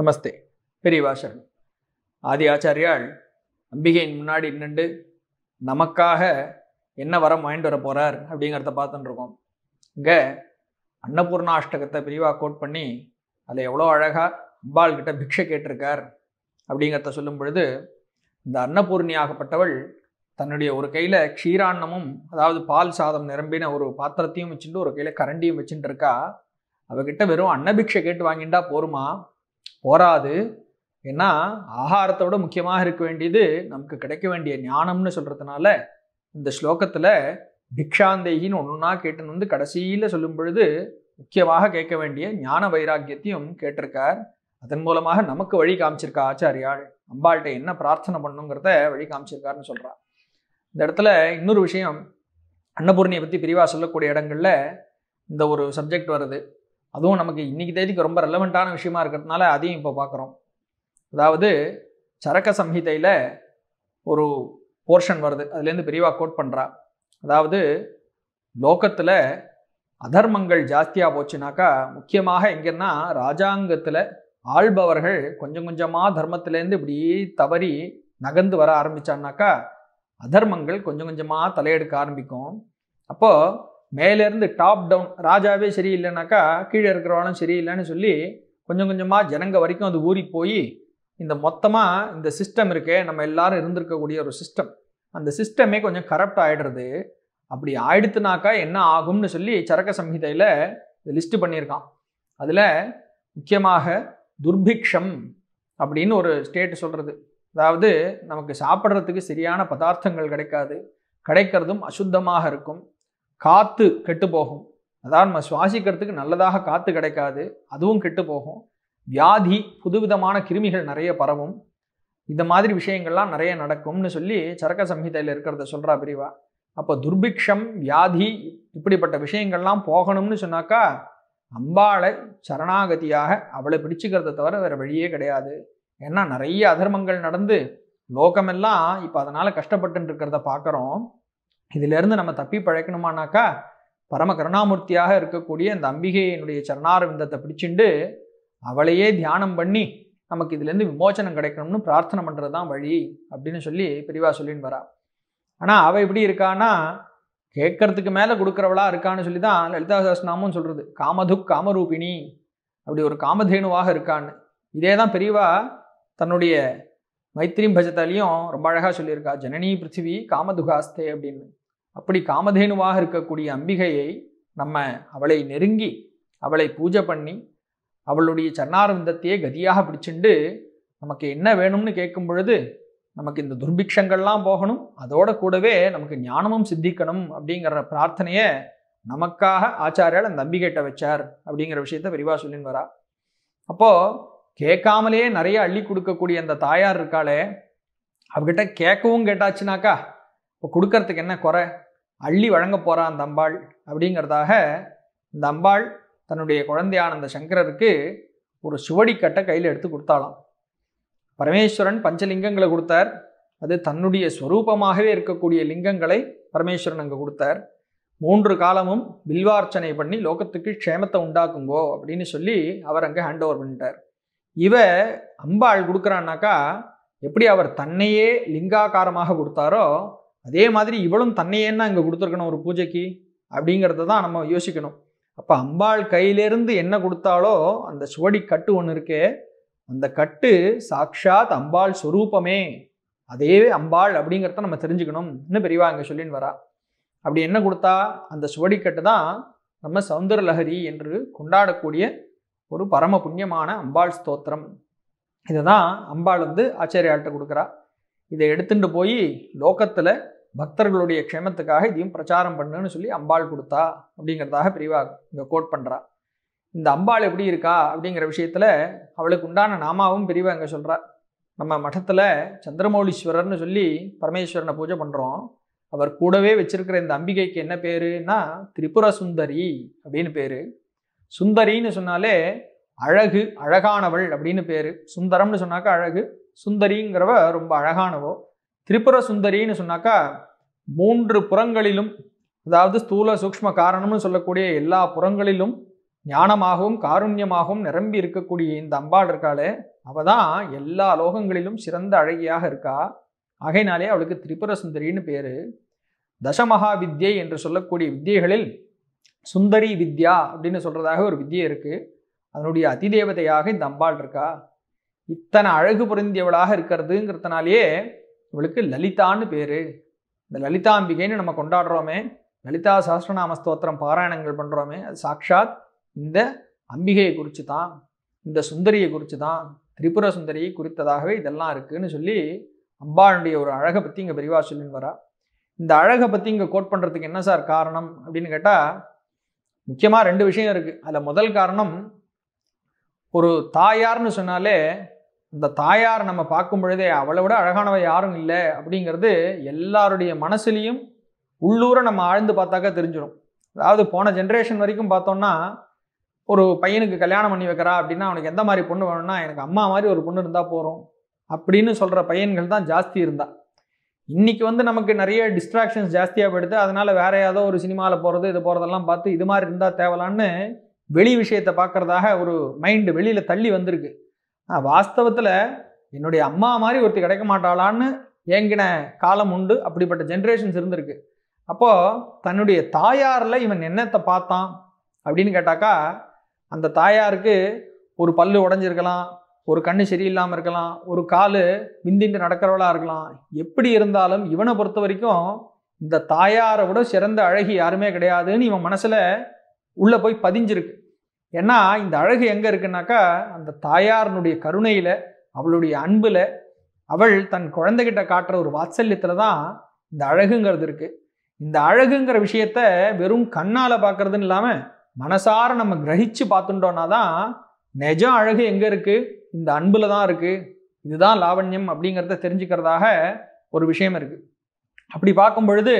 நமஸ்தே பெரியவாசன் ஆதி ஆச்சாரியால் அம்பிகையின் முன்னாடி நின்று நமக்காக என்ன வரம் வாங்கிட்டு வர போகிறார் அப்படிங்கிறத பார்த்துட்டுருக்கோம் இங்கே அன்னபூர்ணா அஷ்டகத்தை பிரிவாக கோட் பண்ணி அதை எவ்வளோ அழகாக அம்பாள் கிட்ட பிக்ஷை கேட்டிருக்கார் அப்படிங்கிறத சொல்லும் பொழுது இந்த அன்னபூர்ணியாகப்பட்டவள் தன்னுடைய ஒரு கையில் க்ஷீராண்ணமும் அதாவது பால் சாதம் நிரம்பின ஒரு பாத்திரத்தையும் வச்சுட்டு ஒரு கையில் கரண்டியும் வச்சுட்டு இருக்கா அவகிட்ட வெறும் அன்னபிக்ஷை கேட்டு வாங்கிட்டா போருமா போராது ஏன்னா ஆகாரத்தை விட முக்கியமாக இருக்க வேண்டியது நமக்கு கிடைக்க வேண்டிய ஞானம்னு சொல்கிறதுனால இந்த ஸ்லோகத்தில் பிக்ஷாந்தேகின்னு ஒன்றுனா கேட்டுன்னு வந்து கடைசியில் சொல்லும் பொழுது முக்கியமாக கேட்க வேண்டிய ஞான வைராக்கியத்தையும் கேட்டிருக்கார் அதன் மூலமாக நமக்கு வழி காமிச்சிருக்கா ஆச்சாரியாள் அம்பாள்கிட்ட என்ன பிரார்த்தனை பண்ணுங்கிறத வழி காமிச்சிருக்காருன்னு சொல்கிறார் இந்த இடத்துல இன்னொரு விஷயம் அன்னபூர்ணியை பற்றி பிரிவாக சொல்லக்கூடிய இடங்களில் இந்த ஒரு சப்ஜெக்ட் வருது அதுவும் நமக்கு இன்றைக்கி தேதிக்கு ரொம்ப ரெலவெண்ட்டான விஷயமா இருக்கிறதுனால அதையும் இப்போ பார்க்குறோம் அதாவது சரக்க சம்ஹிதையில் ஒரு போர்ஷன் வருது அதுலேருந்து பெரியவா கோட் பண்ணுறா அதாவது லோக்கத்தில் அதர்மங்கள் ஜாஸ்தியாக போச்சுனாக்கா முக்கியமாக எங்கன்னா ராஜாங்கத்தில் ஆள்பவர்கள் கொஞ்சம் கொஞ்சமாக தர்மத்திலேருந்து இப்படி தவறி நகர்ந்து வர ஆரம்பித்தான்னாக்கா அதர்மங்கள் கொஞ்சம் கொஞ்சமாக தலையெடுக்க ஆரம்பிக்கும் அப்போது மேலேருந்து டாப் டவுன் ராஜாவே சரியில்லைனாக்கா கீழே இருக்கிறவனும் சரியில்லைன்னு சொல்லி கொஞ்சம் கொஞ்சமாக ஜனங்க வரைக்கும் அது ஊறி போய் இந்த மொத்தமாக இந்த சிஸ்டம் இருக்கே நம்ம எல்லாரும் இருந்திருக்கக்கூடிய ஒரு சிஸ்டம் அந்த சிஸ்டமே கொஞ்சம் கரப்ட் ஆகிடுறது அப்படி ஆயிடுத்துனாக்கா என்ன ஆகும்னு சொல்லி சரக்க சம்ஹிதையில் லிஸ்ட்டு பண்ணியிருக்கான் அதில் முக்கியமாக துர்பிக்ஷம் அப்படின்னு ஒரு ஸ்டேட் சொல்கிறது அதாவது நமக்கு சாப்பிட்றதுக்கு சரியான பதார்த்தங்கள் கிடைக்காது கிடைக்கிறதும் அசுத்தமாக இருக்கும் காற்று கெட்டு போகும் அதான் நம்ம சுவாசிக்கிறதுக்கு நல்லதாக காற்று கிடைக்காது அதுவும் கெட்டு போகும் வியாதி புதுவிதமான கிருமிகள் நிறைய பரவும் இந்த மாதிரி விஷயங்கள்லாம் நிறைய நடக்கும்னு சொல்லி சரக்க சம்ஹிதையில் இருக்கிறத சொல்கிறா பிரிவா அப்போ துர்பிக்ஷம் வியாதி இப்படிப்பட்ட விஷயங்கள்லாம் போகணும்னு சொன்னாக்கா அம்பாளை சரணாகதியாக அவளை பிடிச்சிக்கிறத தவிர வேறு வழியே கிடையாது ஏன்னா நிறைய அதர்மங்கள் நடந்து லோகமெல்லாம் இப்போ அதனால் கஷ்டப்பட்டுருக்கிறத இருக்கிறத பார்க்குறோம் இதிலிருந்து நம்ம தப்பி பழைக்கணுமானாக்கா பரம கருணாமூர்த்தியாக இருக்கக்கூடிய அந்த அம்பிகையினுடைய சரணாரவிந்தத்தை பிடிச்சிண்டு அவளையே தியானம் பண்ணி நமக்கு இதுலேருந்து விமோச்சனம் கிடைக்கணும்னு பிரார்த்தனை பண்ணுறது தான் வழி அப்படின்னு சொல்லி பெரிவா சொல்லின்னு வரா ஆனால் அவள் எப்படி இருக்கான்னா கேட்கறதுக்கு மேலே கொடுக்குறவளா இருக்கான்னு சொல்லி தான் லலிதா சாஸ்திரநாமும் சொல்கிறது காமதுக் காமரூபிணி அப்படி ஒரு காமதேனுவாக இருக்கான்னு இதே தான் பெரியவா தன்னுடைய மைத்திரி பஜத்தாலையும் ரொம்ப அழகாக சொல்லியிருக்கா ஜனனி பிருத்திவி காமதுகாஸ்தே அப்படின்னு அப்படி காமதேனுவாக இருக்கக்கூடிய அம்பிகையை நம்ம அவளை நெருங்கி அவளை பூஜை பண்ணி அவளுடைய சன்னாரந்தத்தையே கதியாக பிடிச்சிண்டு நமக்கு என்ன வேணும்னு கேட்கும் பொழுது நமக்கு இந்த துர்பிக்ஷங்கள்லாம் போகணும் அதோட கூடவே நமக்கு ஞானமும் சித்திக்கணும் அப்படிங்கிற பிரார்த்தனையை நமக்காக ஆச்சாரியால் அந்த நம்பிக்கைட்ட வச்சார் அப்படிங்கிற விஷயத்த விரிவாக சொல்லின்னு வரா அப்போது கேட்காமலேயே நிறைய அள்ளி கொடுக்கக்கூடிய அந்த தாயார் இருக்காளே அவகிட்ட கேட்கவும் கேட்டாச்சுனாக்கா இப்போ கொடுக்கறதுக்கு என்ன குறை அள்ளி வழங்க போகிறான் அந்த அம்பாள் அப்படிங்கிறதாக இந்த அம்பாள் தன்னுடைய குழந்தையான அந்த சங்கரருக்கு ஒரு சுவடிக்கட்டை கையில் எடுத்து கொடுத்தாலாம் பரமேஸ்வரன் பஞ்சலிங்கங்களை கொடுத்தார் அது தன்னுடைய ஸ்வரூபமாகவே இருக்கக்கூடிய லிங்கங்களை பரமேஸ்வரன் அங்கே கொடுத்தார் மூன்று காலமும் பில்வார்ச்சனை பண்ணி லோகத்துக்கு க்ஷேமத்தை உண்டாக்குங்கோ அப்படின்னு சொல்லி அவர் அங்கே ஹேண்ட் ஓவர் பண்ணிட்டார் இவ அம்பாள் கொடுக்குறான்னாக்கா எப்படி அவர் தன்னையே லிங்காகாரமாக கொடுத்தாரோ அதே மாதிரி இவளும் என்ன இங்கே கொடுத்துருக்கணும் ஒரு பூஜைக்கு அப்படிங்கிறத தான் நம்ம யோசிக்கணும் அப்போ அம்பாள் கையிலேருந்து என்ன கொடுத்தாலோ அந்த சுவடி கட்டு ஒன்று இருக்கே அந்த கட்டு சாக்ஷாத் அம்பாள் சுரூபமே அதே அம்பாள் அப்படிங்கிறத நம்ம தெரிஞ்சுக்கணும் இன்னும் பெரியவா அங்கே சொல்லின்னு வரா அப்படி என்ன கொடுத்தா அந்த சுவடிக்கட்டு தான் நம்ம சவுந்தரலஹரி என்று கொண்டாடக்கூடிய ஒரு பரம புண்ணியமான அம்பாள் ஸ்தோத்திரம் இதை தான் அம்பாள் வந்து ஆச்சாரியாள்கிட்ட கொடுக்குறா இதை எடுத்துட்டு போய் லோக்கத்தில் பக்தர்களுடைய க்ஷேமத்துக்காக இதையும் பிரச்சாரம் பண்ணுன்னு சொல்லி அம்பாள் கொடுத்தா அப்படிங்கிறதாக பிரிவா இங்கே கோட் பண்ணுறா இந்த அம்பாள் எப்படி இருக்கா அப்படிங்கிற விஷயத்தில் அவளுக்கு உண்டான நாமாவும் பிரிவா இங்கே சொல்கிறா நம்ம மடத்தில் சந்திரமௌலீஸ்வரர்னு சொல்லி பரமேஸ்வரனை பூஜை பண்ணுறோம் அவர் கூடவே வச்சிருக்கிற இந்த அம்பிகைக்கு என்ன பேருன்னா திரிபுர சுந்தரி அப்படின்னு பேர் சுந்தரின்னு சொன்னாலே அழகு அழகானவள் அப்படின்னு பேர் சுந்தரம்னு சொன்னாக்கா அழகு சுந்தரிங்கிறவ ரொம்ப அழகானவோ திரிபுர சுந்தரின்னு சொன்னாக்கா மூன்று புறங்களிலும் அதாவது ஸ்தூல சூக்ம காரணம்னு சொல்லக்கூடிய எல்லா புறங்களிலும் ஞானமாகவும் காருண்யமாகவும் நிரம்பி இருக்கக்கூடிய இந்த அம்பாள் இருக்காளே அவ தான் எல்லா லோகங்களிலும் சிறந்த அழகியாக இருக்கா ஆகையினாலே அவளுக்கு திரிபுர சுந்தரின்னு பேர் தசமகா வித்யை என்று சொல்லக்கூடிய வித்தியைகளில் சுந்தரி வித்யா அப்படின்னு சொல்கிறதாக ஒரு வித்தியை இருக்குது அதனுடைய அதிதேவதையாக இந்த அம்பாள் இருக்கா இத்தனை அழகு பொருந்தியவளாக இருக்கிறதுங்கிறதுனாலேயே இவளுக்கு லலிதான்னு பேர் இந்த லலிதா அம்பிகைன்னு நம்ம கொண்டாடுறோமே லலிதா சாஸ்திரநாம ஸ்தோத்திரம் பாராயணங்கள் பண்ணுறோமே அது சாட்சாத் இந்த அம்பிகையை குறித்து தான் இந்த சுந்தரியை குறித்து தான் திரிபுர சுந்தரியை குறித்ததாகவே இதெல்லாம் இருக்குதுன்னு சொல்லி அம்பாளுடைய ஒரு அழகை பற்றி இங்கே பெரிவா சொல்லின்னு வரா இந்த அழகை பற்றி இங்கே கோட் பண்ணுறதுக்கு என்ன சார் காரணம் அப்படின்னு கேட்டால் முக்கியமாக ரெண்டு விஷயம் இருக்குது அதில் முதல் காரணம் ஒரு தாயார்னு சொன்னாலே இந்த தாயார் நம்ம பார்க்கும் பொழுதே அவளை விட அழகானவ யாரும் இல்லை அப்படிங்கிறது எல்லாருடைய மனசுலேயும் உள்ளூர நம்ம ஆழ்ந்து பார்த்தாக்கா தெரிஞ்சிடும் அதாவது போன ஜென்ரேஷன் வரைக்கும் பார்த்தோம்னா ஒரு பையனுக்கு கல்யாணம் பண்ணி வைக்கிறா அப்படின்னா அவனுக்கு எந்த மாதிரி பொண்ணு வேணும்னா எனக்கு அம்மா மாதிரி ஒரு பொண்ணு இருந்தால் போகிறோம் அப்படின்னு சொல்கிற பையன்கள் தான் ஜாஸ்தி இருந்தா இன்றைக்கி வந்து நமக்கு நிறைய டிஸ்ட்ராக்ஷன்ஸ் ஜாஸ்தியாக போயிடுது அதனால் வேற ஏதோ ஒரு சினிமாவில் போகிறது இது போகிறதெல்லாம் பார்த்து இது மாதிரி இருந்தால் தேவலான்னு வெளி விஷயத்தை பார்க்குறதாக ஒரு மைண்டு வெளியில் தள்ளி வந்திருக்கு ஆனால் வாஸ்தவத்தில் என்னுடைய அம்மா மாதிரி ஒருத்தி கிடைக்க மாட்டாளான்னு ஏங்கின காலம் உண்டு அப்படிப்பட்ட ஜென்ரேஷன்ஸ் இருந்திருக்கு அப்போது தன்னுடைய தாயாரில் இவன் என்னத்தை பார்த்தான் அப்படின்னு கேட்டாக்கா அந்த தாயாருக்கு ஒரு பல்லு உடஞ்சிருக்கலாம் ஒரு கண்ணு சரியில்லாமல் இருக்கலாம் ஒரு கால் விந்திண்டு நடக்கிறவளாக இருக்கலாம் எப்படி இருந்தாலும் இவனை பொறுத்த வரைக்கும் இந்த தாயாரை விட சிறந்த அழகி யாருமே கிடையாதுன்னு இவன் மனசில் உள்ளே போய் பதிஞ்சிருக்கு ஏன்னா இந்த அழகு எங்கே இருக்குன்னாக்கா அந்த தாயாரனுடைய கருணையில் அவளுடைய அன்பில் அவள் தன் குழந்தைகிட்ட காட்டுற ஒரு வாத்சல்யத்தில் தான் இந்த அழகுங்கிறது இருக்குது இந்த அழகுங்கிற விஷயத்த வெறும் கண்ணால் பார்க்கறதுன்னு இல்லாமல் மனசார நம்ம கிரகிச்சு பார்த்துட்டோன்னா தான் நிஜம் அழகு எங்கே இருக்குது இந்த அன்பில் தான் இருக்குது இதுதான் லாவண்யம் அப்படிங்கிறத தெரிஞ்சுக்கிறதாக ஒரு விஷயம் இருக்குது அப்படி பார்க்கும் பொழுது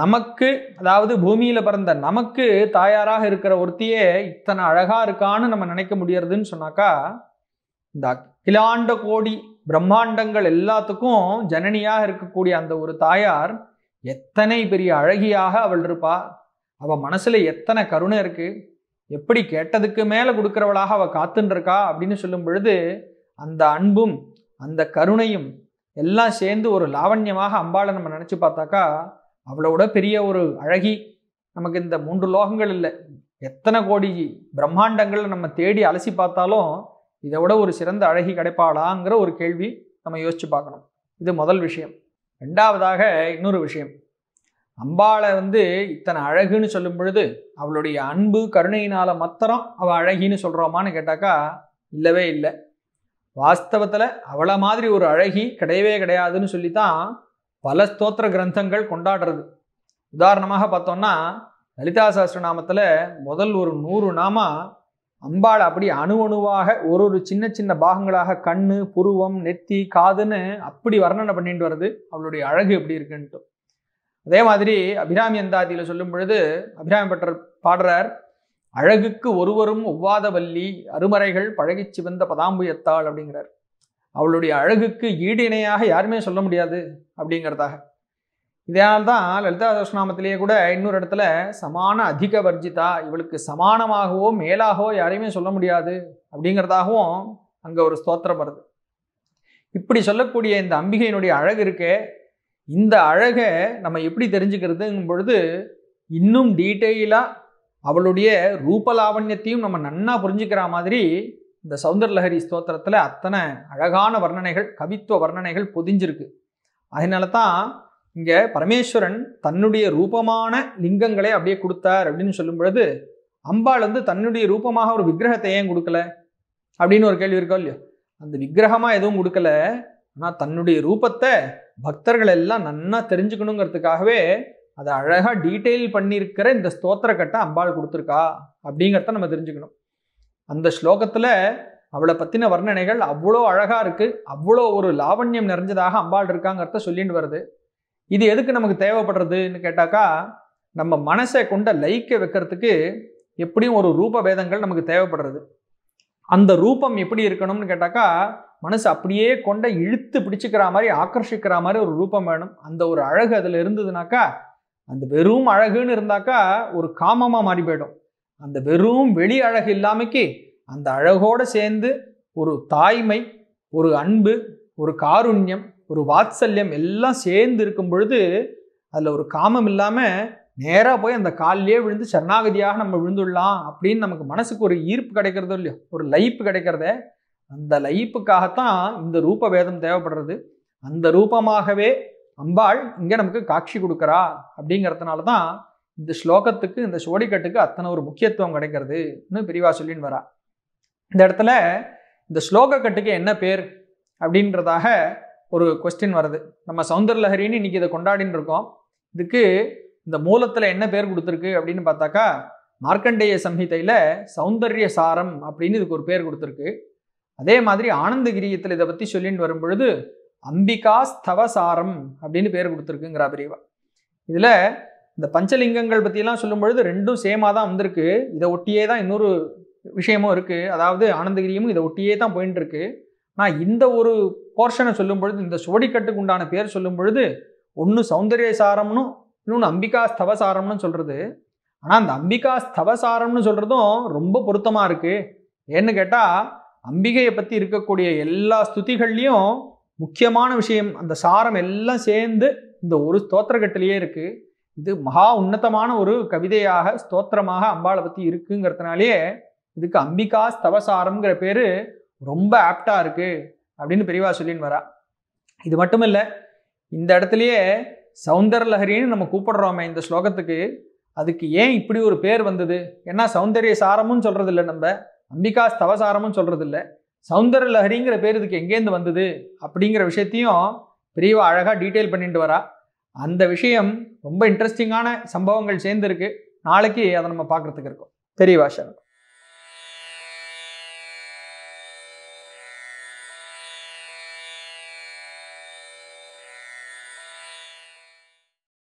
நமக்கு அதாவது பூமியில் பிறந்த நமக்கு தாயாராக இருக்கிற ஒருத்தியே இத்தனை அழகாக இருக்கான்னு நம்ம நினைக்க முடியறதுன்னு சொன்னாக்கா இந்த அகிலாண்ட கோடி பிரம்மாண்டங்கள் எல்லாத்துக்கும் ஜனனியாக இருக்கக்கூடிய அந்த ஒரு தாயார் எத்தனை பெரிய அழகியாக அவள் இருப்பா அவள் மனசில் எத்தனை கருணை இருக்குது எப்படி கேட்டதுக்கு மேலே கொடுக்குறவளாக அவள் காத்துன்ருக்கா அப்படின்னு சொல்லும் பொழுது அந்த அன்பும் அந்த கருணையும் எல்லாம் சேர்ந்து ஒரு லாவண்யமாக அம்பாளை நம்ம நினச்சி பார்த்தாக்கா விட பெரிய ஒரு அழகி நமக்கு இந்த மூன்று லோகங்கள் இல்லை எத்தனை கோடி பிரம்மாண்டங்களை நம்ம தேடி அலசி பார்த்தாலும் இதை விட ஒரு சிறந்த அழகி கிடைப்பாளாங்கிற ஒரு கேள்வி நம்ம யோசிச்சு பார்க்கணும் இது முதல் விஷயம் ரெண்டாவதாக இன்னொரு விஷயம் அம்பாளை வந்து இத்தனை அழகுன்னு சொல்லும் பொழுது அவளுடைய அன்பு கருணையினால் மாத்திரம் அவள் அழகின்னு சொல்கிறோமான்னு கேட்டாக்கா இல்லவே இல்லை வாஸ்தவத்தில் அவளை மாதிரி ஒரு அழகி கிடையவே கிடையாதுன்னு சொல்லி தான் பல ஸ்தோத்திர கிரந்தங்கள் கொண்டாடுறது உதாரணமாக பார்த்தோம்னா லலிதா நாமத்தில் முதல் ஒரு நூறு நாமா அம்பாள் அப்படி அணு அணுவாக ஒரு ஒரு சின்ன சின்ன பாகங்களாக கண் புருவம் நெத்தி காதுன்னு அப்படி வர்ணனை பண்ணிட்டு வருது அவளுடைய அழகு எப்படி இருக்குன்ட்டு அதே மாதிரி அபிராமி அந்தாதியில் சொல்லும் பொழுது அபிராமி பட்டர் பாடுறார் அழகுக்கு ஒருவரும் ஒவ்வாத வள்ளி அருமறைகள் பழகி சிவந்த பதாம்புயத்தாள் அப்படிங்கிறார் அவளுடைய அழகுக்கு ஈடு இணையாக யாருமே சொல்ல முடியாது அப்படிங்கிறதாக இதனால் தான் லலிதா சஸ்நாமத்திலேயே கூட இன்னொரு இடத்துல சமான அதிக வர்ஜிதா இவளுக்கு சமானமாகவோ மேலாகவோ யாரையுமே சொல்ல முடியாது அப்படிங்கிறதாகவும் அங்கே ஒரு ஸ்தோத்திரம் வருது இப்படி சொல்லக்கூடிய இந்த அம்பிகையினுடைய அழகு இருக்கே இந்த அழகை நம்ம எப்படி தெரிஞ்சுக்கிறதுங்கும் பொழுது இன்னும் டீட்டெயிலாக அவளுடைய ரூபலாவண்யத்தையும் நம்ம நன்னா புரிஞ்சுக்கிற மாதிரி இந்த சௌந்தரலஹரி ஸ்தோத்திரத்தில் அத்தனை அழகான வர்ணனைகள் கவித்துவ வர்ணனைகள் பொதிஞ்சிருக்கு அதனால தான் இங்கே பரமேஸ்வரன் தன்னுடைய ரூபமான லிங்கங்களை அப்படியே கொடுத்தார் அப்படின்னு சொல்லும் பொழுது அம்பாள் வந்து தன்னுடைய ரூபமாக ஒரு விக்கிரகத்தை ஏன் கொடுக்கல அப்படின்னு ஒரு கேள்வி இருக்கோ இல்லையோ அந்த விக்கிரகமாக எதுவும் கொடுக்கல ஆனால் தன்னுடைய ரூபத்தை பக்தர்கள் எல்லாம் நன்னா தெரிஞ்சுக்கணுங்கிறதுக்காகவே அதை அழகாக டீட்டெயில் பண்ணியிருக்கிற இந்த ஸ்தோத்திர கட்டை அம்பாள் கொடுத்துருக்கா அப்படிங்கிறத நம்ம தெரிஞ்சுக்கணும் அந்த ஸ்லோகத்தில் அவளை பற்றின வர்ணனைகள் அவ்வளோ அழகாக இருக்குது அவ்வளோ ஒரு லாவண்யம் நிறைஞ்சதாக அம்பாள் இருக்காங்கிறத சொல்லிட்டு வருது இது எதுக்கு நமக்கு தேவைப்படுறதுன்னு கேட்டாக்கா நம்ம மனசை கொண்ட லைக்க வைக்கிறதுக்கு எப்படியும் ஒரு ரூப வேதங்கள் நமக்கு தேவைப்படுறது அந்த ரூபம் எப்படி இருக்கணும்னு கேட்டாக்கா மனசு அப்படியே கொண்ட இழுத்து பிடிச்சிக்கிற மாதிரி ஆக்கர்ஷிக்கிற மாதிரி ஒரு ரூபம் வேணும் அந்த ஒரு அழகு அதில் இருந்ததுனாக்கா அந்த வெறும் அழகுன்னு இருந்தாக்கா ஒரு காமமாக மாறி போயிடும் அந்த வெறும் வெளி அழகு இல்லாமைக்கு அந்த அழகோடு சேர்ந்து ஒரு தாய்மை ஒரு அன்பு ஒரு காருண்யம் ஒரு வாத்சல்யம் எல்லாம் சேர்ந்து இருக்கும் பொழுது அதில் ஒரு காமம் இல்லாமல் நேராக போய் அந்த காலிலே விழுந்து சரணாகதியாக நம்ம விழுந்துடலாம் அப்படின்னு நமக்கு மனசுக்கு ஒரு ஈர்ப்பு கிடைக்கிறதோ இல்லையோ ஒரு லைப்பு கிடைக்கிறத அந்த லைப்புக்காகத்தான் இந்த ரூப வேதம் தேவைப்படுறது அந்த ரூபமாகவே அம்பாள் இங்கே நமக்கு காட்சி கொடுக்குறா அப்படிங்கிறதுனால தான் இந்த ஸ்லோகத்துக்கு இந்த சோடிக்கட்டுக்கு அத்தனை ஒரு முக்கியத்துவம் கிடைக்கிறதுன்னு பிரிவா சொல்லின்னு வரா இந்த இடத்துல இந்த ஸ்லோக கட்டுக்கு என்ன பேர் அப்படின்றதாக ஒரு கொஸ்டின் வருது நம்ம சவுந்தர லஹரின்னு இன்னைக்கு இதை கொண்டாடின்னு இருக்கோம் இதுக்கு இந்த மூலத்தில் என்ன பேர் கொடுத்துருக்கு அப்படின்னு பார்த்தாக்கா மார்க்கண்டேய சம்ஹிதையில் சௌந்தர்ய சாரம் அப்படின்னு இதுக்கு ஒரு பேர் கொடுத்துருக்கு அதே மாதிரி ஆனந்தகிரியத்தில் இதை பற்றி சொல்லின்னு வரும்பொழுது அம்பிகா ஸ்தவசாரம் அப்படின்னு பேர் கொடுத்துருக்குங்கிறா பிரிவா இதில் இந்த பஞ்சலிங்கங்கள் பற்றியெல்லாம் சொல்லும்பொழுது ரெண்டும் சேமாக தான் வந்திருக்கு இதை ஒட்டியே தான் இன்னொரு விஷயமும் இருக்குது அதாவது ஆனந்தகிரியும் இதை ஒட்டியே தான் போயின்னு இருக்கு ஆனால் இந்த ஒரு போர்ஷனை சொல்லும் பொழுது இந்த சுவடிக்கட்டுக்கு உண்டான பேர் சொல்லும் பொழுது ஒன்று சௌந்தரிய சாரம்னும் இன்னொன்று அம்பிகா ஸ்தவசாரம்னு சொல்கிறது ஆனால் அந்த அம்பிகா ஸ்தவசாரம்னு சொல்கிறதும் ரொம்ப பொருத்தமாக இருக்குது ஏன்னு கேட்டால் அம்பிகையை பற்றி இருக்கக்கூடிய எல்லா ஸ்துதிகள்லேயும் முக்கியமான விஷயம் அந்த சாரம் எல்லாம் சேர்ந்து இந்த ஒரு ஸ்தோத்திரக்கட்டிலேயே இருக்குது இது மகா உன்னதமான ஒரு கவிதையாக ஸ்தோத்திரமாக அம்பாளை பற்றி இருக்குங்கிறதுனாலே இதுக்கு அம்பிகா ஸ்தவசாரம்ங்கிற பேர் ரொம்ப ஆப்டாக இருக்குது அப்படின்னு பெரியவா சொல்லின்னு வரா இது மட்டும் இல்லை இந்த இடத்துலையே சௌந்தர லஹரின்னு நம்ம கூப்பிடுறோமே இந்த ஸ்லோகத்துக்கு அதுக்கு ஏன் இப்படி ஒரு பேர் வந்தது ஏன்னா சௌந்தரிய சாரமும் சொல்கிறதில்ல நம்ம அம்பிகா ஸ்தவசாரமும் சொல்கிறதில்ல சௌந்தர லஹரிங்கிற பேர் இதுக்கு எங்கேருந்து வந்தது அப்படிங்கிற விஷயத்தையும் பெரியவா அழகாக டீட்டெயில் பண்ணிட்டு வரா அந்த விஷயம் ரொம்ப இன்ட்ரெஸ்டிங்கான சம்பவங்கள் சேர்ந்துருக்கு நாளைக்கு அதை நம்ம பார்க்குறதுக்கு இருக்கோம் தெரியவா சார்